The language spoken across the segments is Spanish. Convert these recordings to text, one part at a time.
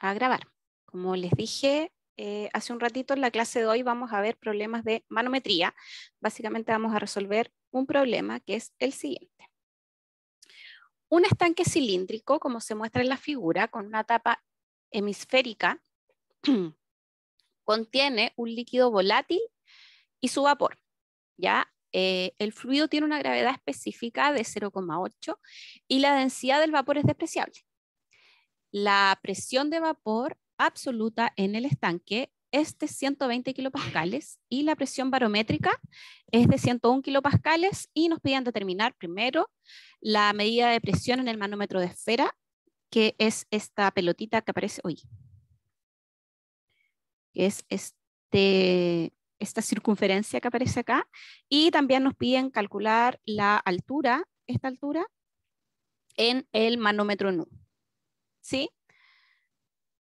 a grabar. Como les dije eh, hace un ratito, en la clase de hoy vamos a ver problemas de manometría. Básicamente vamos a resolver un problema que es el siguiente. Un estanque cilíndrico, como se muestra en la figura, con una tapa hemisférica, contiene un líquido volátil y su vapor. ¿ya? Eh, el fluido tiene una gravedad específica de 0,8 y la densidad del vapor es despreciable la presión de vapor absoluta en el estanque es de 120 kilopascales y la presión barométrica es de 101 kilopascales y nos piden determinar primero la medida de presión en el manómetro de esfera, que es esta pelotita que aparece hoy. Que es este, esta circunferencia que aparece acá. Y también nos piden calcular la altura, esta altura, en el manómetro NU. ¿sí?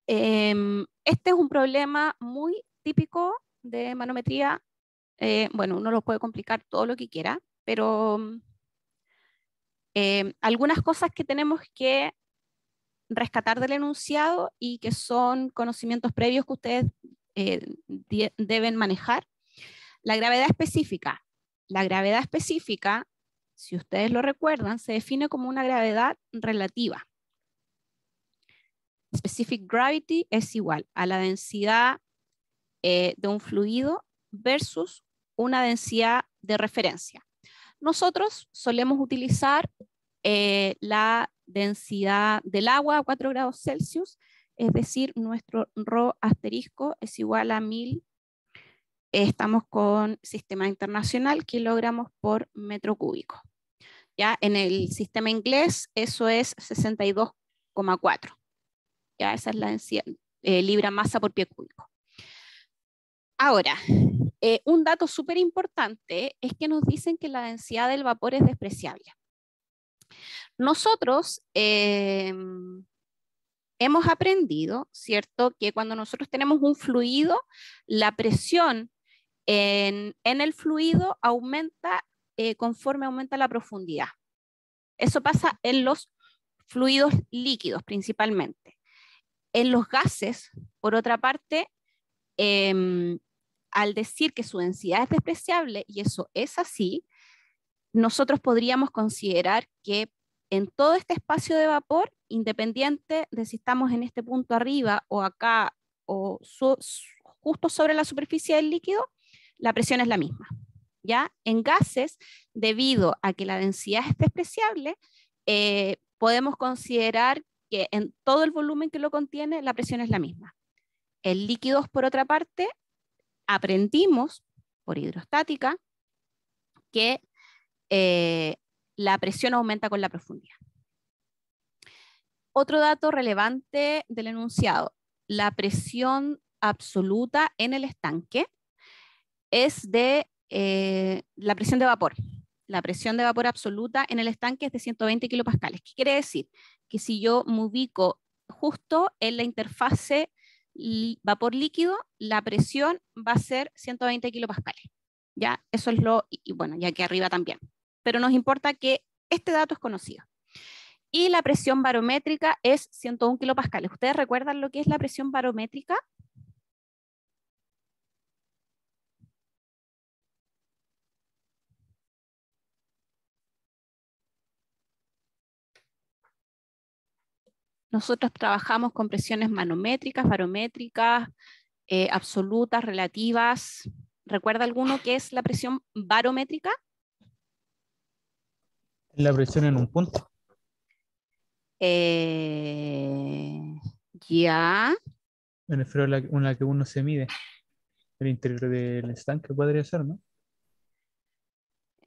Em, este es un problema muy típico de manometría. Eh, bueno, uno lo puede complicar todo lo que quiera, pero mm, em, algunas cosas que tenemos que rescatar del enunciado y que son conocimientos previos que ustedes eh, deben manejar. La gravedad específica. La gravedad específica, si ustedes lo recuerdan, se define como una gravedad relativa specific gravity es igual a la densidad eh, de un fluido versus una densidad de referencia. Nosotros solemos utilizar eh, la densidad del agua a 4 grados Celsius, es decir, nuestro rho asterisco es igual a 1000. estamos con sistema internacional, kilogramos por metro cúbico. Ya en el sistema inglés eso es 62,4. ¿ya? Esa es la densidad, eh, libra masa por pie cúbico. Ahora, eh, un dato súper importante es que nos dicen que la densidad del vapor es despreciable. Nosotros em, hemos aprendido, ¿cierto?, que cuando nosotros tenemos un fluido, la presión en, el fluido aumenta eh, conforme aumenta la profundidad. Eso pasa en los fluidos líquidos principalmente. En los gases, por otra parte, em, al decir que su densidad es despreciable, y eso es así, nosotros podríamos considerar que en todo este espacio de vapor, independiente de si estamos en este punto arriba o acá o justo sobre la superficie del líquido, la presión es la misma. ¿ya? En gases, debido a que la densidad es despreciable, eh, podemos considerar que en todo el volumen que lo contiene, la presión es la misma. En líquidos, por otra parte, aprendimos por hidrostática que eh, la presión aumenta con la profundidad. Otro dato relevante del enunciado, la presión absoluta en el estanque es de eh, la presión de vapor. La presión de vapor absoluta en el estanque es de 120 kilopascales. ¿Qué quiere decir? que si yo me ubico justo en la interfase vapor líquido, la presión va a ser 120 kilopascales. Ya, eso es lo, y bueno, ya que arriba también. Pero nos importa que este dato es conocido. Y la presión barométrica es 101 kilopascales. ¿Ustedes recuerdan lo que es la presión barométrica? Nosotros trabajamos con presiones manométricas, barométricas, eh, absolutas, relativas. ¿Recuerda alguno qué es la presión barométrica? La presión en un punto. Eh, ya. En el a la, que uno se mide. El interior del estanque podría ser, ¿no?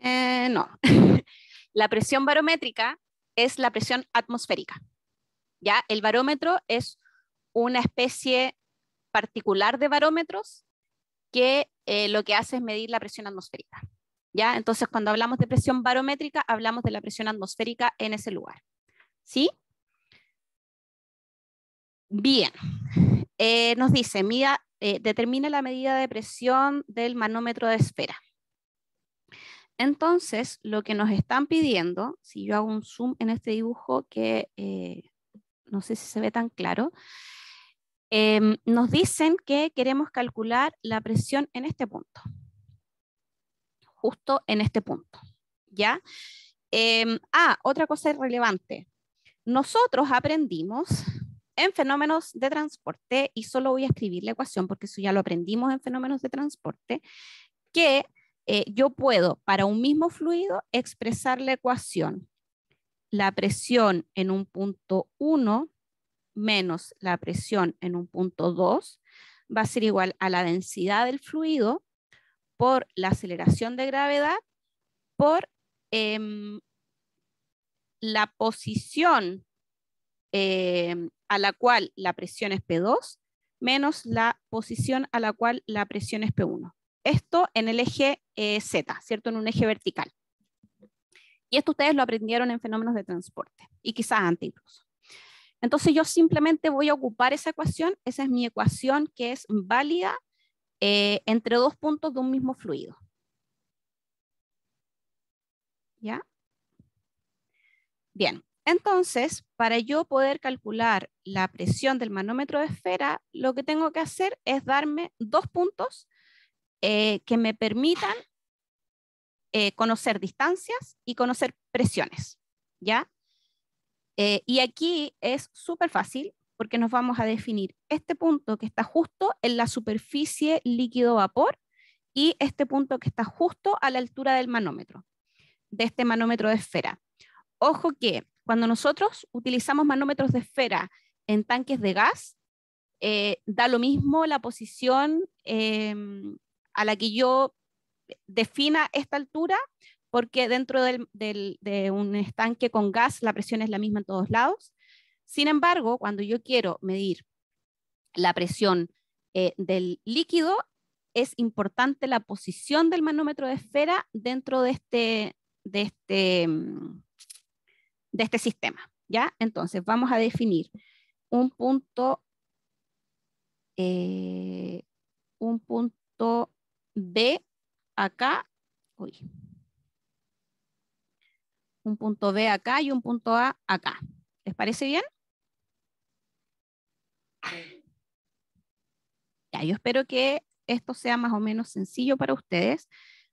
Eh, no. la presión barométrica es la presión atmosférica. ¿ya? El barómetro es una especie particular de barómetros que eh, lo que hace es medir la presión atmosférica. ¿ya? Entonces, cuando hablamos de presión barométrica, hablamos de la presión atmosférica en ese lugar. ¿Sí? Bien. Eh, nos dice, eh, determina la medida de presión del manómetro de esfera. Entonces, lo que nos están pidiendo, si yo hago un zoom en este dibujo que no sé si se ve tan claro, em, nos dicen que queremos calcular la presión en este punto, justo en este punto, ¿ya? Em, ah, otra cosa relevante. Nosotros aprendimos en fenómenos de transporte, y solo voy a escribir la ecuación porque eso ya lo aprendimos en fenómenos de transporte, que eh, yo puedo para un mismo fluido expresar la ecuación la presión en un punto 1 menos la presión en un punto 2 va a ser igual a la densidad del fluido por la aceleración de gravedad por em, la posición em, a la cual la presión es P2 menos la posición a la cual la presión es P1. Esto en el eje eh, Z, ¿cierto? En un eje vertical. Y esto ustedes lo aprendieron en fenómenos de transporte y quizás antes incluso. Entonces yo simplemente voy a ocupar esa ecuación, esa es mi ecuación que es válida eh, entre dos puntos de un mismo fluido. ¿Ya? Bien, entonces, para yo poder calcular la presión del manómetro de esfera, lo que tengo que hacer es darme dos puntos eh, que me permitan eh, conocer distancias y conocer presiones, ¿ya? Eh, y aquí es súper fácil porque nos vamos a definir este punto que está justo en la superficie líquido-vapor y este punto que está justo a la altura del manómetro, de este manómetro de esfera. Ojo que cuando nosotros utilizamos manómetros de esfera en tanques de gas, eh, da lo mismo la posición em, a la que yo defina esta altura porque dentro de un estanque con gas la presión es la misma en todos lados. Sin embargo, cuando yo quiero medir la presión eh, del líquido, es importante la posición del manómetro de esfera dentro de este, de este, de este sistema. ¿ya? Entonces, vamos a definir un punto, eh, un punto B acá, un punto B acá y un punto A acá. ¿Les parece bien? Ya, yo espero que esto sea más o menos sencillo para ustedes.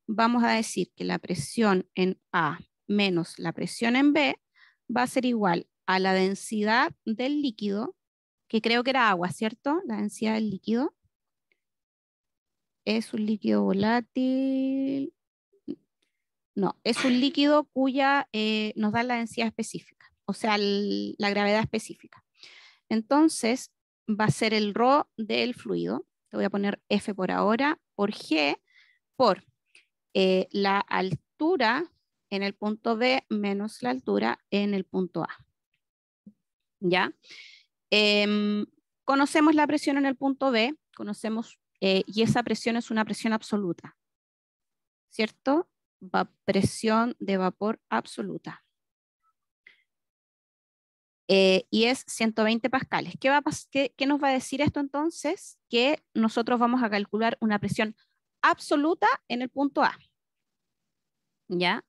Vamos a decir que la presión en A menos la presión en B va a ser igual a la densidad del líquido, que creo que era agua, ¿cierto? La densidad del líquido es un líquido volátil. No, es un líquido cuya eh, nos da la densidad específica, o sea, la gravedad específica. Entonces, va a ser el ρ del fluido. Te voy a poner F por ahora, por G, por eh, la altura en el punto B menos la altura en el punto A. ¿Ya? Em, conocemos la presión en el punto B, conocemos eh, y esa presión es una presión absoluta, ¿cierto? presión de vapor absoluta. Eh, y es 120 pascales. ¿Qué, nos va a decir esto entonces? Que nosotros vamos a calcular una presión absoluta en el punto A. Ya,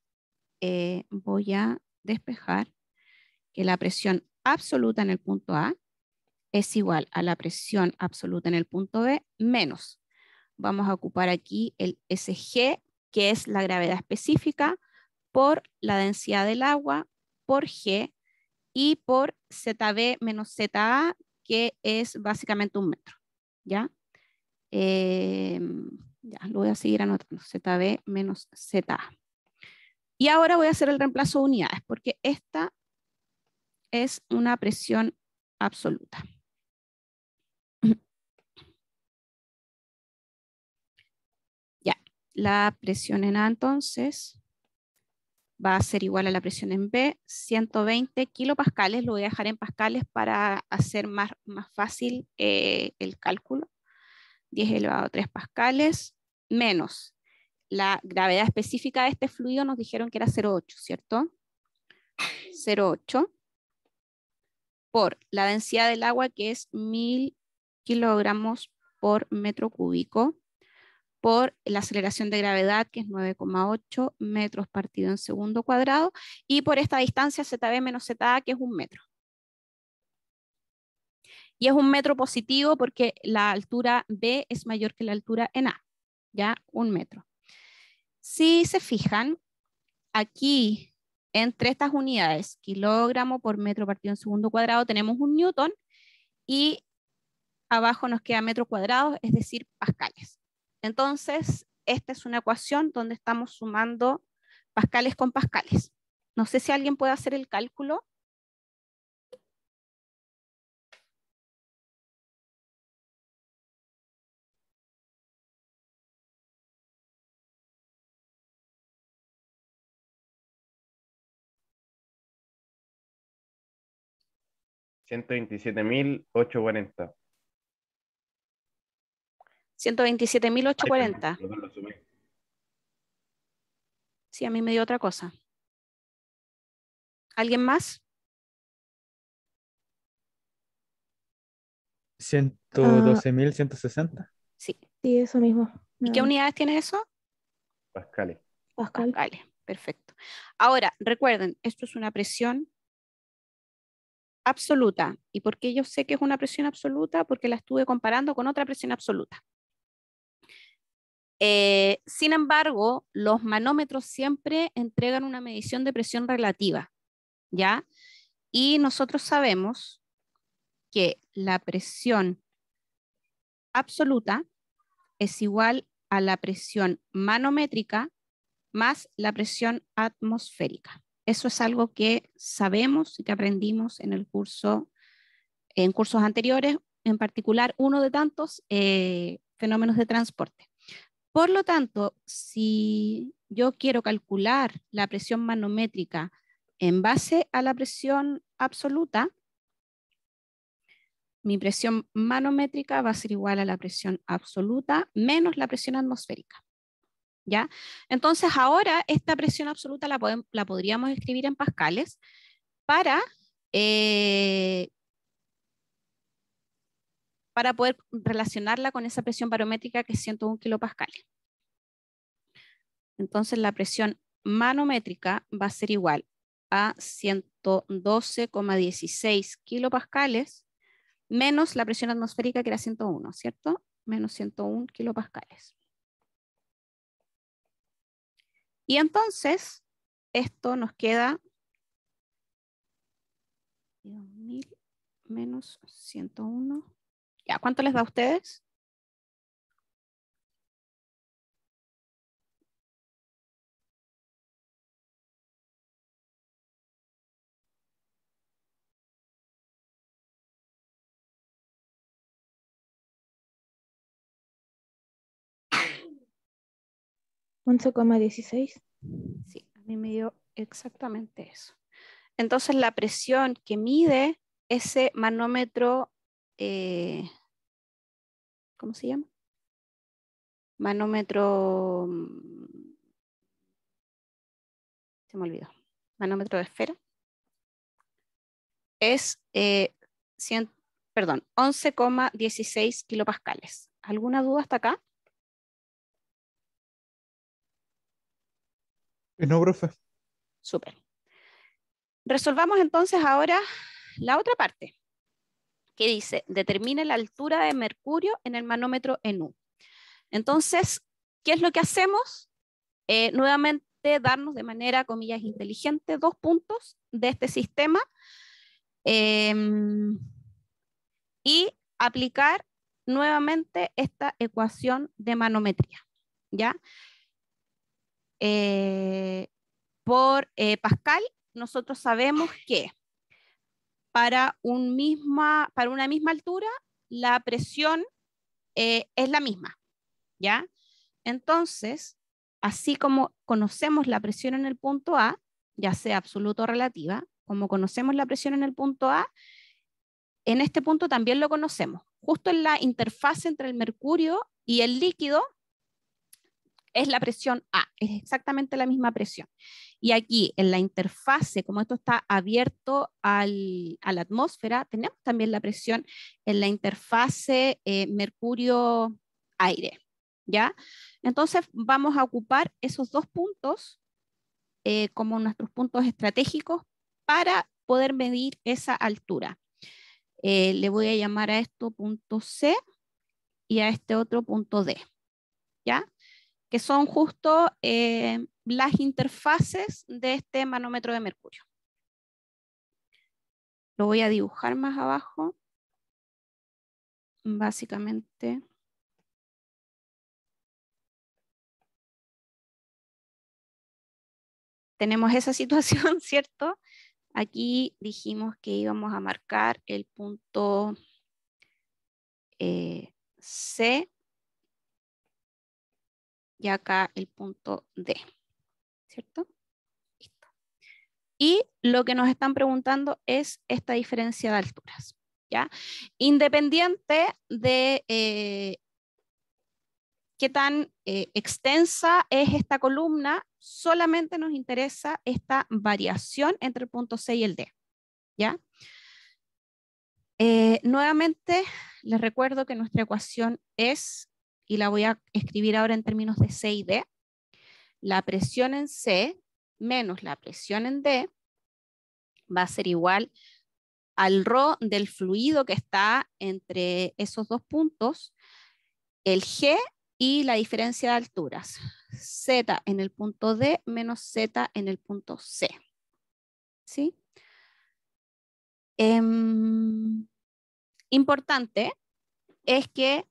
eh, voy a despejar que la presión absoluta en el punto A es igual a la presión absoluta en el punto B menos. Vamos a ocupar aquí el SG, que es la gravedad específica, por la densidad del agua, por G, y por ZB menos ZA, que es básicamente un metro. Em, ¿Ya? lo voy a seguir anotando, ZB menos ZA. Y ahora voy a hacer el reemplazo de unidades, porque esta es una presión absoluta. La presión en A entonces va a ser igual a la presión en B, 120 kilopascales, lo voy a dejar en pascales para hacer más, fácil eh, el cálculo, 10 elevado a 3 pascales, menos la gravedad específica de este fluido nos dijeron que era 0,8, ¿cierto? 0,8 por la densidad del agua que es 1000 kilogramos por metro cúbico por la aceleración de gravedad, que es 9,8 metros partido en segundo cuadrado, y por esta distancia ZB menos ZA, que es un metro. Y es un metro positivo porque la altura B es mayor que la altura en A, ya un metro. Si se fijan, aquí entre estas unidades, kilogramo por metro partido en segundo cuadrado, tenemos un newton y abajo nos queda metro cuadrado, es decir, pascales. Entonces, esta es una ecuación donde estamos sumando pascales con pascales. No sé si alguien puede hacer el cálculo. mil 127.840. 127.840. Sí, a mí me dio otra cosa. ¿Alguien más? 112.160. sí. Sí, eso mismo. ¿Y qué unidades tiene eso? Pascales. Pascal. Pascales, perfecto. Ahora, recuerden, esto es una presión absoluta. ¿Y por qué yo sé que es una presión absoluta? Porque la estuve comparando con otra presión absoluta. Eh, sin embargo, los manómetros siempre entregan una medición de presión relativa, ¿ya? Y nosotros sabemos que la presión absoluta es igual a la presión manométrica más la presión atmosférica. Eso es algo que sabemos y que aprendimos en el curso, en cursos anteriores, en particular uno de tantos eh, fenómenos de transporte. Por lo tanto, si yo quiero calcular la presión manométrica en base a la presión absoluta, mi presión manométrica va a ser igual a la presión absoluta menos la presión atmosférica. ¿Ya? Entonces ahora esta presión absoluta la, podríamos escribir en pascales para eh, para poder relacionarla con esa presión barométrica que es 101 kilopascales. Entonces la presión manométrica va a ser igual a 112,16 kilopascales menos la presión atmosférica que era 101, ¿cierto? Menos 101 kilopascales. Y entonces esto nos queda 2000 menos 101 ¿Ya cuánto les da a ustedes? ¿11,16? Sí, a mí me dio exactamente eso. Entonces la presión que mide ese manómetro eh, ¿cómo se llama? Manómetro, mm, se me olvidó, manómetro de esfera, es eh, perdón, 11,16 kilopascales. ¿Alguna duda hasta acá? Eh, no, profe. Súper. Resolvamos entonces ahora la otra parte que dice, determine la altura de mercurio en el manómetro en U. Entonces, ¿qué es lo que hacemos? Eh, nuevamente, darnos de manera, comillas, inteligente dos puntos de este sistema em, y aplicar nuevamente esta ecuación de manometría. ¿Ya? Eh, por eh, Pascal, nosotros sabemos que para, una misma altura, la presión eh, es la misma, ¿ya? Entonces, así como conocemos la presión en el punto A, ya sea absoluto o relativa, como conocemos la presión en el punto A, en este punto también lo conocemos. Justo en la interfaz entre el mercurio y el líquido es la presión A, es exactamente la misma presión. Y aquí en la interfase, como esto está abierto a la atmósfera, tenemos también la presión en la interfase eh, mercurio-aire. ¿ya? Entonces vamos a ocupar esos dos puntos eh, como nuestros puntos estratégicos para poder medir esa altura. Eh, le voy a llamar a esto punto C y a este otro punto D. ¿Ya? que son justo eh, las interfaces de este manómetro de mercurio. Lo voy a dibujar más abajo. Básicamente... Tenemos esa situación, ¿cierto? Aquí dijimos que íbamos a marcar el punto eh, C y acá el punto D, ¿cierto? Listo. Y lo que nos están preguntando es esta diferencia de alturas, ¿ya? Independiente de eh, qué tan eh, extensa es esta columna, solamente nos interesa esta variación entre el punto C y el D, ¿ya? Eh, nuevamente, les recuerdo que nuestra ecuación es y la voy a escribir ahora en términos de C y D. La presión en C menos la presión en D va a ser igual al ρ del fluido que está entre esos dos puntos, el G y la diferencia de alturas, Z en el punto D menos Z en el punto C. Em, importante es que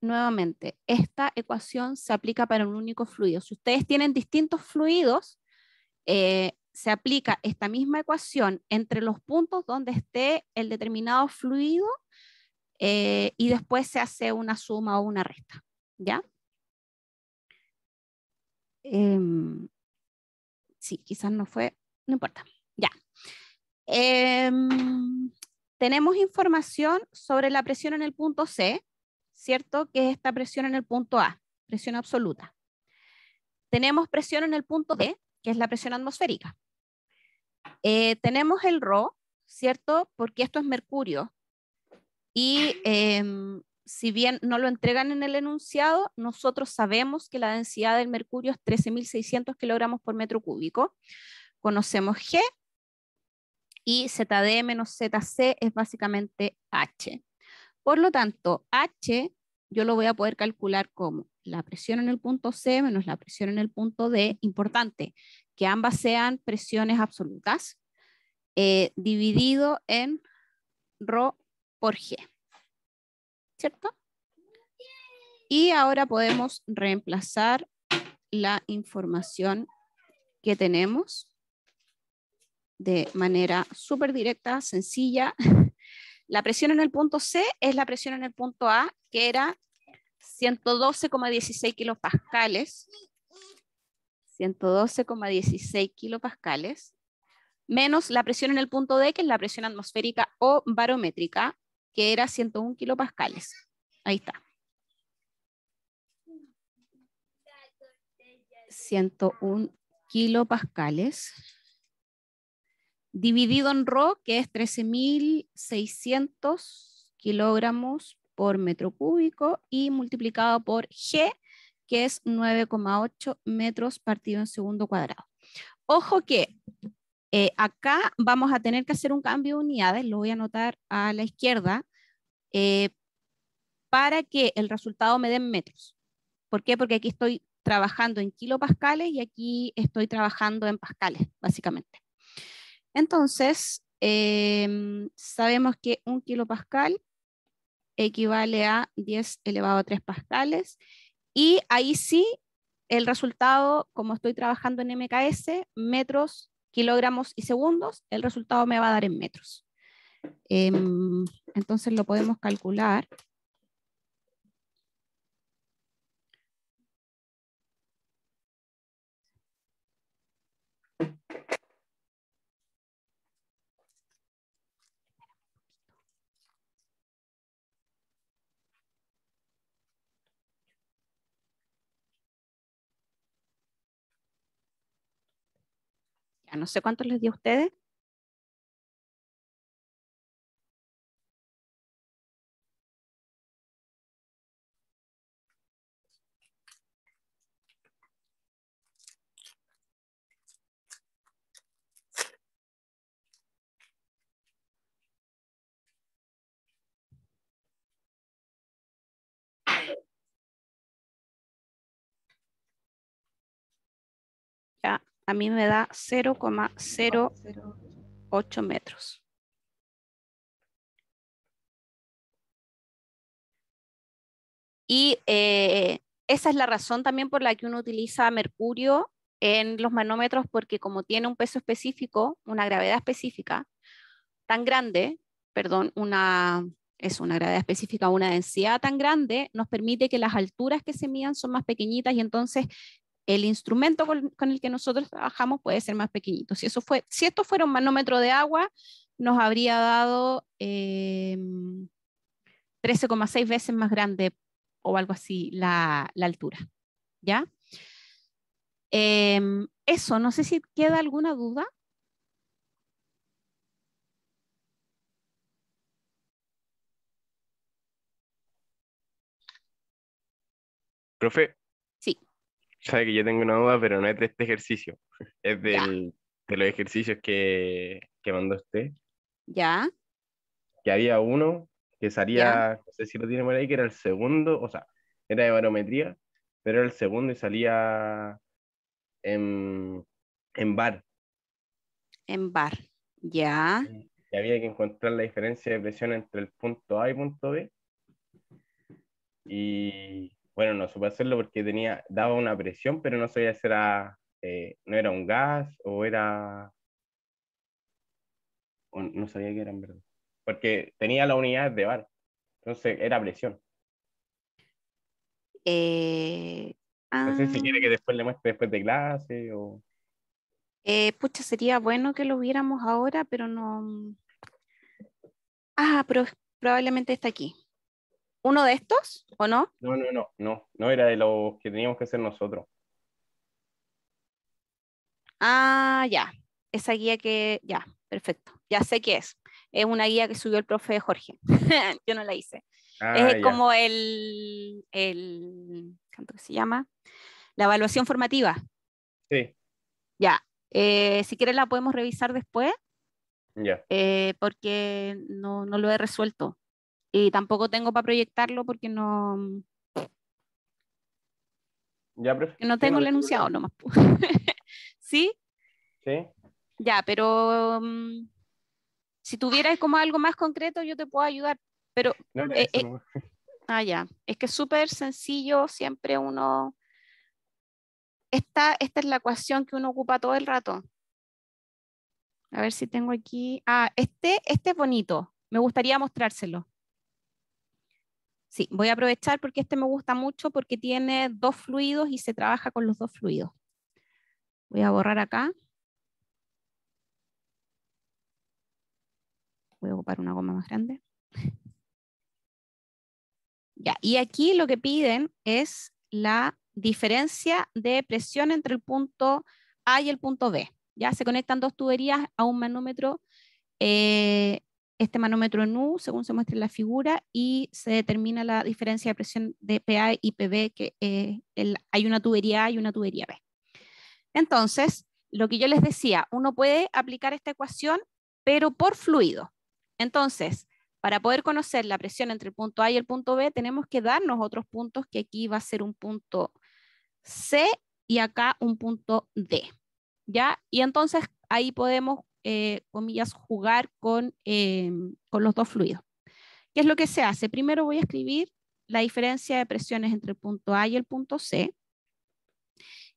nuevamente, esta ecuación se aplica para un único fluido. Si ustedes tienen distintos fluidos, eh, se aplica esta misma ecuación entre los puntos donde esté el determinado fluido eh, y después se hace una suma o una resta. ¿Ya? Em, sí, quizás no fue, no importa. Ya. Em, tenemos información sobre la presión en el punto C ¿cierto? Que es esta presión en el punto A, presión absoluta. Tenemos presión en el punto D, que es la presión atmosférica. Eh, tenemos el Rho, ¿cierto? Porque esto es mercurio. Y em, si bien no lo entregan en el enunciado, nosotros sabemos que la densidad del mercurio es 13.600 kilogramos por metro cúbico. Conocemos G y ZD menos ZC es básicamente H. Por lo tanto, H yo lo voy a poder calcular como la presión en el punto C menos la presión en el punto D, importante, que ambas sean presiones absolutas, eh, dividido en Rho por G. ¿Cierto? Y ahora podemos reemplazar la información que tenemos de manera súper directa, sencilla, la presión en el punto C es la presión en el punto A, que era 112,16 kilopascales. 112,16 kilopascales. Menos la presión en el punto D, que es la presión atmosférica o barométrica, que era 101 kilopascales. Ahí está. 101 kilopascales dividido en Rho, que es 13.600 kilogramos por metro cúbico, y multiplicado por G, que es 9,8 metros partido en segundo cuadrado. Ojo que eh, acá vamos a tener que hacer un cambio de unidades, lo voy a anotar a la izquierda, eh, para que el resultado me den metros. ¿Por qué? Porque aquí estoy trabajando en kilopascales y aquí estoy trabajando en pascales, básicamente. Entonces, em, sabemos que un kilopascal equivale a 10 elevado a 3 pascales. Y ahí sí, el resultado, como estoy trabajando en MKS, metros, kilogramos y segundos, el resultado me va a dar en metros. Em, entonces lo podemos calcular no sé cuántos les dio a ustedes, a mí me da 0,08 metros. Y eh, esa es la razón también por la que uno utiliza mercurio en los manómetros, porque como tiene un peso específico, una gravedad específica, tan grande, perdón, una, es una gravedad específica, una densidad tan grande, nos permite que las alturas que se midan son más pequeñitas y entonces el instrumento con, el que nosotros trabajamos puede ser más pequeñito. Si, eso fue, si esto fuera un manómetro de agua, nos habría dado 13,6 em, veces más grande o algo así la, altura. ¿Ya? Em, eso, no sé si queda alguna duda. Profe, sabe que yo tengo una duda, pero no es de este ejercicio, es de los ejercicios que, mandó usted. Ya. Que había uno que salía, no sé si lo tiene por ahí, que era el segundo, o sea, era de barometría, pero era el segundo y salía en, en bar. En bar, ya. Y había que encontrar la diferencia de presión entre el punto A y punto B. Y bueno, no supe hacerlo porque tenía, daba una presión, pero no sabía si era, eh, no era un gas o era, no sabía que era en verdad, porque tenía la unidad de bar, entonces era presión. Eh, no sé si ah. quiere que después le muestre después de clase o... Eh, pucha, sería bueno que lo viéramos ahora, pero no... Mm. Ah, pero probablemente está aquí uno de estos o no? No, no, no, no, no era de los que teníamos que hacer nosotros. Ah, ya, esa guía que, ya, perfecto, ya sé qué es. Es una guía que subió el profe Jorge, yo no la hice. Ah, es como el, el, que se llama? La evaluación formativa. Sí. Ya, eh, si quieres la podemos revisar después. Ya. Eh, porque no lo he resuelto. Y tampoco tengo para proyectarlo porque no. Ya, No tengo el enunciado nomás. ¿Sí? Sí. Ya, pero mm, si tuvieras como algo más concreto, yo te puedo ayudar. Pero. Eh, eh, ah, ya. Es que es súper sencillo, siempre uno. Esta, es la ecuación que uno ocupa todo el rato. A ver si tengo aquí. Ah, este, este es bonito. Me gustaría mostrárselo. Sí, voy a aprovechar porque este me gusta mucho porque tiene dos fluidos y se trabaja con los dos fluidos. Voy a borrar acá. Voy a ocupar una goma más grande. Ya, y aquí lo que piden es la diferencia de presión entre el punto A y el punto B. Ya se conectan dos tuberías a un manómetro eh, este manómetro en según se muestra en la figura, y se determina la diferencia de presión de PA y PB, que eh, hay una tubería A y una tubería B. Entonces, lo que yo les decía, uno puede aplicar esta ecuación, pero por fluido. Entonces, para poder conocer la presión entre el punto A y el punto B, tenemos que darnos otros puntos, que aquí va a ser un punto C y acá un punto D. ¿Ya? Y entonces ahí podemos eh, comillas, jugar em, con, los dos fluidos. ¿Qué es lo que se hace? Primero voy a escribir la diferencia de presiones entre el punto A y el punto C.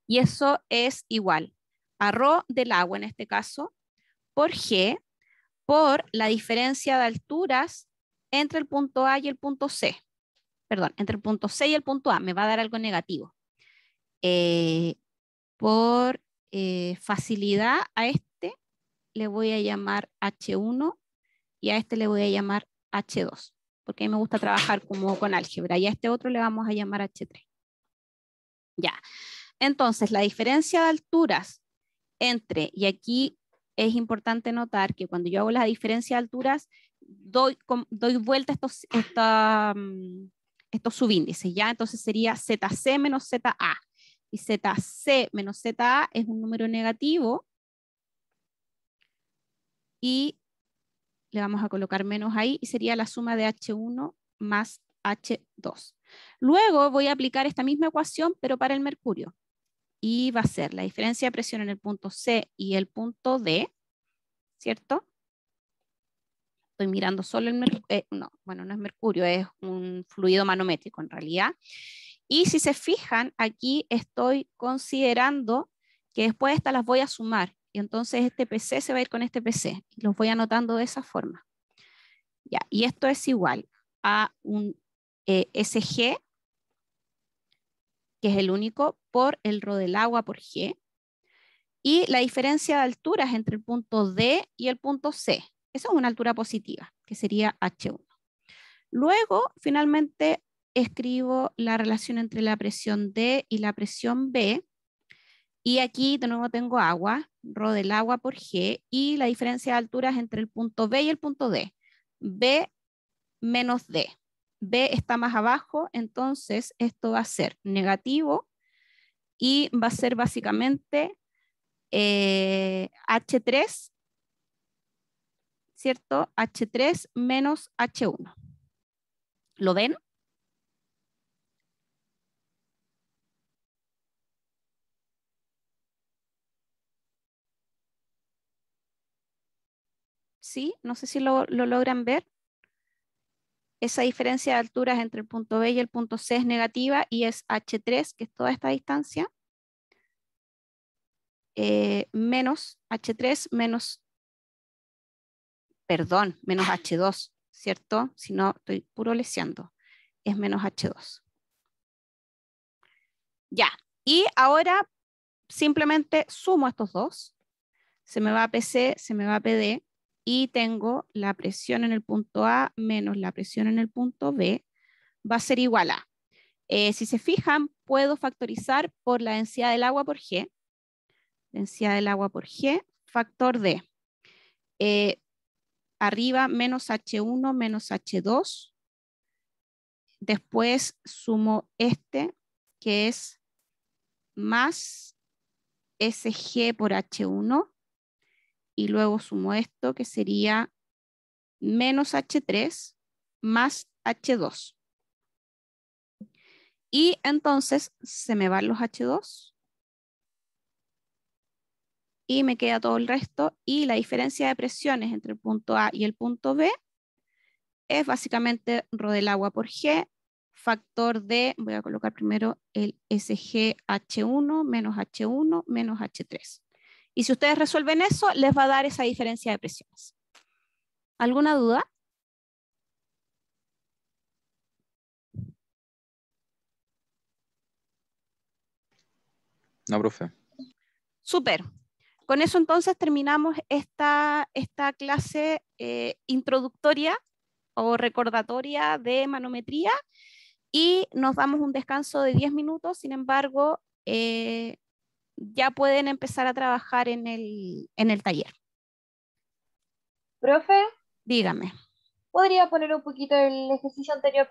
Y eso es igual a ρ del agua, en este caso, por G, por la diferencia de alturas entre el punto A y el punto C. Perdón, entre el punto C y el punto A. Me va a dar algo negativo. Eh, por eh, facilidad a este le voy a llamar H1 y a este le voy a llamar H2, porque a mí me gusta trabajar como con álgebra y a este otro le vamos a llamar H3. Ya, entonces la diferencia de alturas entre, y aquí es importante notar que cuando yo hago la diferencia de alturas, doy, doy vuelta estos, mm, estos subíndices, ¿ya? Entonces sería ZC menos ZA. Y ZC menos ZA es un número negativo y le vamos a colocar menos ahí y sería la suma de H1 más H2. Luego voy a aplicar esta misma ecuación, pero para el mercurio. Y va a ser la diferencia de presión en el punto C y el punto D, ¿cierto? Estoy mirando solo el mercurio, eh, no, bueno, no es mercurio, es un fluido manométrico en realidad. Y si se fijan, aquí estoy considerando que después estas las voy a sumar. Y entonces este PC se va a ir con este PC. lo voy anotando de esa forma. Ya, y esto es igual a un eh, SG, que es el único, por el ro del agua por G. Y la diferencia de alturas entre el punto D y el punto C. Esa es una altura positiva, que sería H1. Luego, finalmente, escribo la relación entre la presión D y la presión B, y aquí de nuevo tengo agua, rho el agua por G, y la diferencia de alturas entre el punto B y el punto D. B menos D. B está más abajo, entonces esto va a ser negativo y va a ser básicamente H3, eh, ¿cierto? H3 menos H1. ¿Lo ven? no sé si lo, logran ver. Esa diferencia de alturas entre el punto B y el punto C es negativa y es H3, que es toda esta distancia, eh, menos H3 menos, perdón, menos H2, ¿cierto? Si no, estoy puro leseando. Es menos H2. Ya, y ahora simplemente sumo estos dos. Se me va PC, se me va a PD y tengo la presión en el punto A menos la presión en el punto B, va a ser igual a. Eh, si se fijan, puedo factorizar por la densidad del agua por G. Densidad del agua por G, factor D. Eh, arriba menos H1 menos H2. Después sumo este, que es más SG por H1 y luego sumo esto que sería menos H3 más H2. Y entonces se me van los H2 y me queda todo el resto y la diferencia de presiones entre el punto A y el punto B es básicamente rho agua por G, factor de, voy a colocar primero el SGH1 menos H1 menos H3. Y si ustedes resuelven eso, les va a dar esa diferencia de presiones. ¿Alguna duda? No, profe. Súper. Con eso entonces terminamos esta, esta clase eh, introductoria o recordatoria de manometría y nos damos un descanso de 10 minutos. Sin embargo, eh, ya pueden empezar a trabajar en el, en el taller. Profe, dígame. ¿Podría poner un poquito el ejercicio anterior?